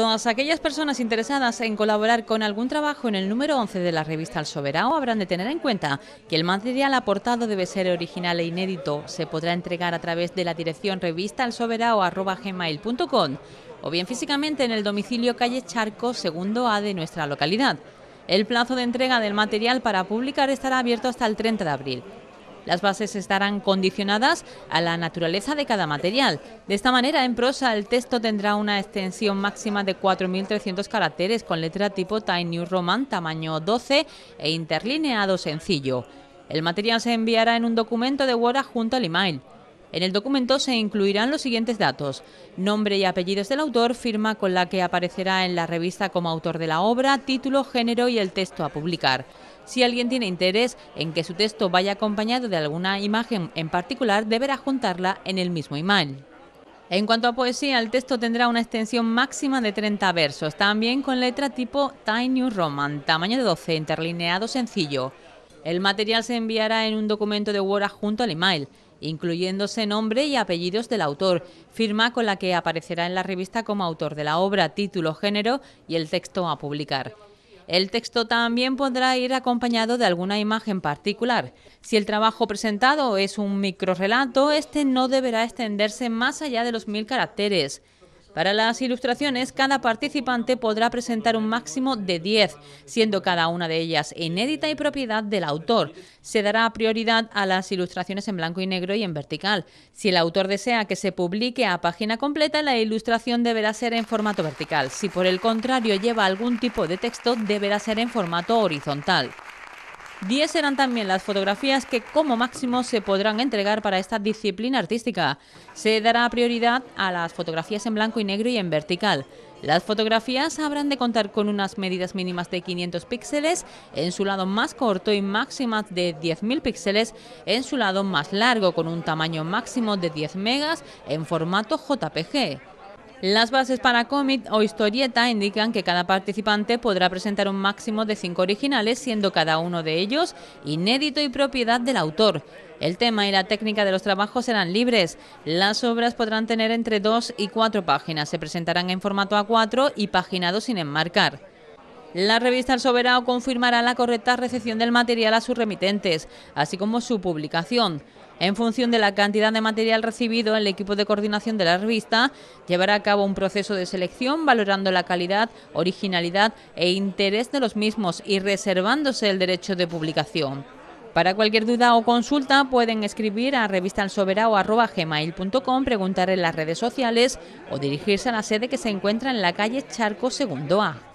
Todas aquellas personas interesadas en colaborar con algún trabajo en el número 11 de la revista El Soberano habrán de tener en cuenta que el material aportado debe ser original e inédito. Se podrá entregar a través de la dirección revistaelsoberao.com o bien físicamente en el domicilio calle Charco, segundo A de nuestra localidad. El plazo de entrega del material para publicar estará abierto hasta el 30 de abril. Las bases estarán condicionadas a la naturaleza de cada material. De esta manera, en prosa, el texto tendrá una extensión máxima de 4.300 caracteres con letra tipo Time New Roman tamaño 12 e interlineado sencillo. El material se enviará en un documento de Word junto al email. En el documento se incluirán los siguientes datos. Nombre y apellidos del autor, firma con la que aparecerá en la revista como autor de la obra, título, género y el texto a publicar. Si alguien tiene interés en que su texto vaya acompañado de alguna imagen en particular, deberá juntarla en el mismo email. En cuanto a poesía, el texto tendrá una extensión máxima de 30 versos, también con letra tipo Tiny New Roman, tamaño de 12, interlineado sencillo. El material se enviará en un documento de Word junto al email, incluyéndose nombre y apellidos del autor, firma con la que aparecerá en la revista como autor de la obra, título, género y el texto a publicar. El texto también podrá ir acompañado de alguna imagen particular. Si el trabajo presentado es un microrelato, este no deberá extenderse más allá de los mil caracteres. Para las ilustraciones, cada participante podrá presentar un máximo de 10, siendo cada una de ellas inédita y propiedad del autor. Se dará prioridad a las ilustraciones en blanco y negro y en vertical. Si el autor desea que se publique a página completa, la ilustración deberá ser en formato vertical. Si por el contrario lleva algún tipo de texto, deberá ser en formato horizontal. Diez serán también las fotografías que como máximo se podrán entregar para esta disciplina artística. Se dará prioridad a las fotografías en blanco y negro y en vertical. Las fotografías habrán de contar con unas medidas mínimas de 500 píxeles en su lado más corto y máximas de 10.000 píxeles en su lado más largo, con un tamaño máximo de 10 megas en formato JPG. Las bases para cómic o historieta indican que cada participante podrá presentar un máximo de cinco originales, siendo cada uno de ellos inédito y propiedad del autor. El tema y la técnica de los trabajos serán libres. Las obras podrán tener entre dos y cuatro páginas. Se presentarán en formato A4 y paginado sin enmarcar. La revista El Soberano confirmará la correcta recepción del material a sus remitentes, así como su publicación. En función de la cantidad de material recibido, el equipo de coordinación de la revista llevará a cabo un proceso de selección valorando la calidad, originalidad e interés de los mismos y reservándose el derecho de publicación. Para cualquier duda o consulta pueden escribir a revistalsoberao.gmail.com, preguntar en las redes sociales o dirigirse a la sede que se encuentra en la calle Charco segundo a